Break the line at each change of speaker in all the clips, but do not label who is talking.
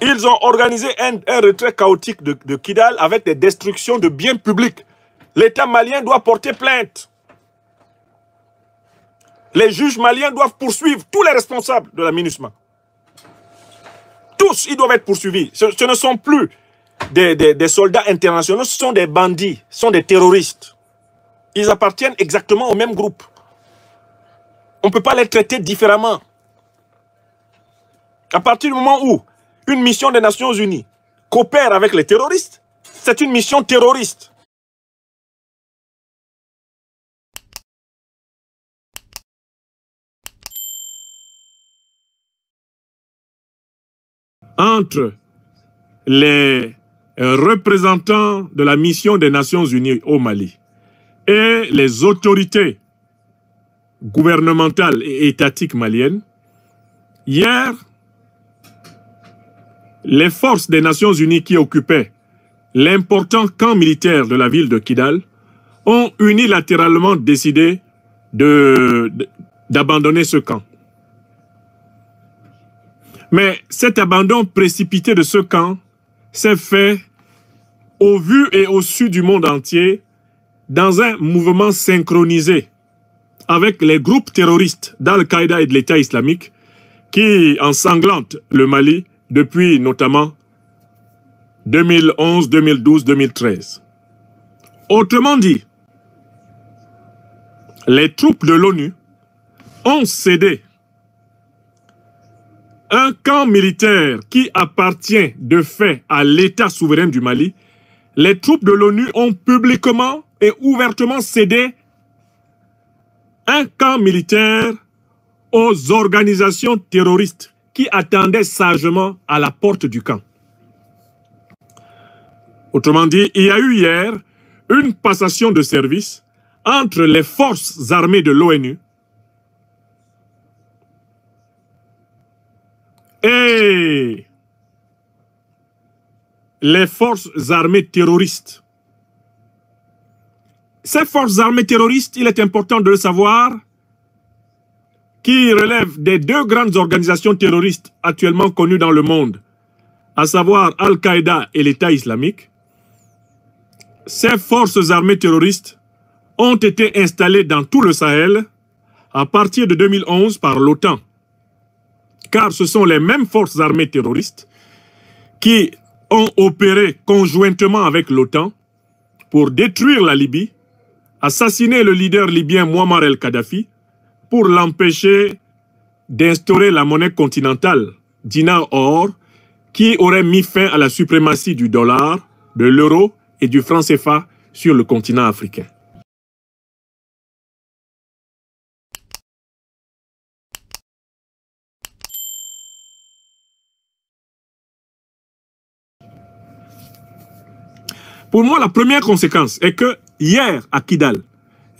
Ils ont organisé un, retrait chaotique de, Kidal avec des destructions de biens publics. L'État malien doit porter plainte. Les juges maliens doivent poursuivre tous les responsables de la Tous, ils doivent être poursuivis. Ce, ne sont plus des, des, soldats internationaux, ce sont des bandits, ce sont des terroristes. Ils appartiennent exactement au même groupe. On ne peut pas les traiter différemment. À partir du moment où une mission des Nations Unies coopère avec les terroristes, c'est une mission terroriste. Entre les euh, représentants de la mission des Nations Unies au Mali et les autorités gouvernementales et étatiques maliennes, hier, les forces des Nations Unies qui occupaient l'important camp militaire de la ville de Kidal ont unilatéralement décidé d'abandonner ce camp. Mais cet abandon précipité de ce camp s'est fait au vu et au su du monde entier dans un mouvement synchronisé avec les groupes terroristes d'Al-Qaïda et de l'État islamique qui ensanglantent le Mali depuis notamment 2011, 2012, 2013. Autrement dit, les troupes de l'ONU ont cédé un camp militaire qui appartient de fait à l'État souverain du Mali, les troupes de l'ONU ont publiquement et ouvertement cédé un camp militaire aux organisations terroristes qui attendaient sagement à la porte du camp. Autrement dit, il y a eu hier une passation de service entre les forces armées de l'ONU et les forces armées terroristes. Ces forces armées terroristes, il est important de le savoir, qui relève des deux grandes organisations terroristes actuellement connues dans le monde, à savoir Al-Qaïda et l'État islamique, ces forces armées terroristes ont été installées dans tout le Sahel à partir de 2011 par l'OTAN. Car ce sont les mêmes forces armées terroristes qui ont opéré conjointement avec l'OTAN pour détruire la Libye, assassiner le leader libyen Muammar el-Kadhafi pour l'empêcher d'instaurer la monnaie continentale, dinar or, qui aurait mis fin à la suprématie du dollar, de l'euro et du franc CFA sur le continent africain. Pour moi, la première conséquence est que hier, à Kidal,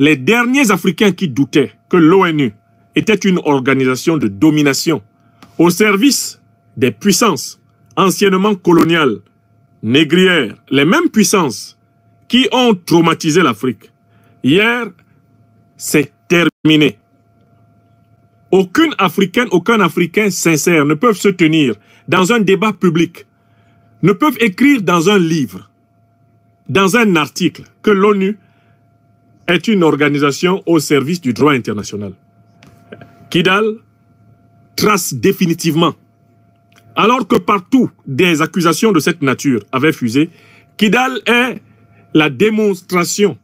les derniers Africains qui doutaient que l'ONU était une organisation de domination au service des puissances anciennement coloniales, négrières, les mêmes puissances qui ont traumatisé l'Afrique. Hier, c'est terminé. Aucune Africaine, aucun Africain sincère ne peuvent se tenir dans un débat public, ne peuvent écrire dans un livre, dans un article que l'ONU est une organisation au service du droit international. Kidal trace définitivement. Alors que partout, des accusations de cette nature avaient fusé, Kidal est la démonstration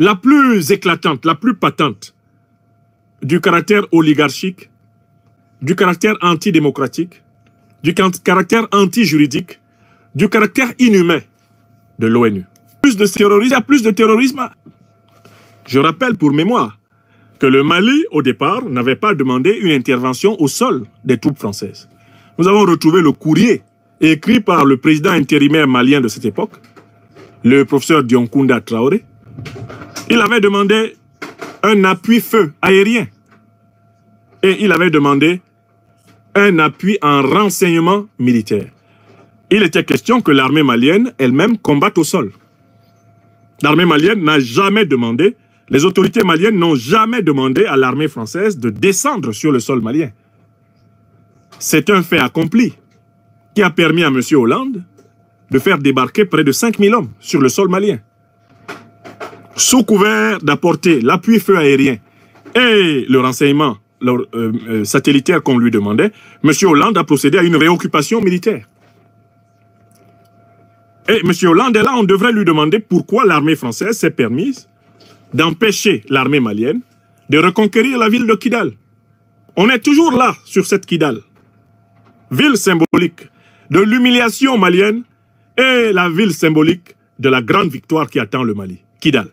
la plus éclatante, la plus patente du caractère oligarchique, du caractère antidémocratique, du caractère antijuridique, du caractère inhumain de l'ONU plus de terrorisme, il y a plus de terrorisme. Je rappelle pour mémoire que le Mali, au départ, n'avait pas demandé une intervention au sol des troupes françaises. Nous avons retrouvé le courrier écrit par le président intérimaire malien de cette époque, le professeur Dionkunda Traoré. Il avait demandé un appui-feu aérien et il avait demandé un appui en renseignement militaire. Il était question que l'armée malienne elle-même combatte au sol. L'armée malienne n'a jamais demandé, les autorités maliennes n'ont jamais demandé à l'armée française de descendre sur le sol malien. C'est un fait accompli qui a permis à M. Hollande de faire débarquer près de 5000 hommes sur le sol malien. Sous couvert d'apporter l'appui-feu aérien et le renseignement euh, euh, satellitaire qu'on lui demandait, M. Hollande a procédé à une réoccupation militaire. Et eh, M. Hollande, là, on devrait lui demander pourquoi l'armée française s'est permise d'empêcher l'armée malienne de reconquérir la ville de Kidal. On est toujours là, sur cette Kidal. Ville symbolique de l'humiliation malienne et la ville symbolique de la grande victoire qui attend le Mali. Kidal.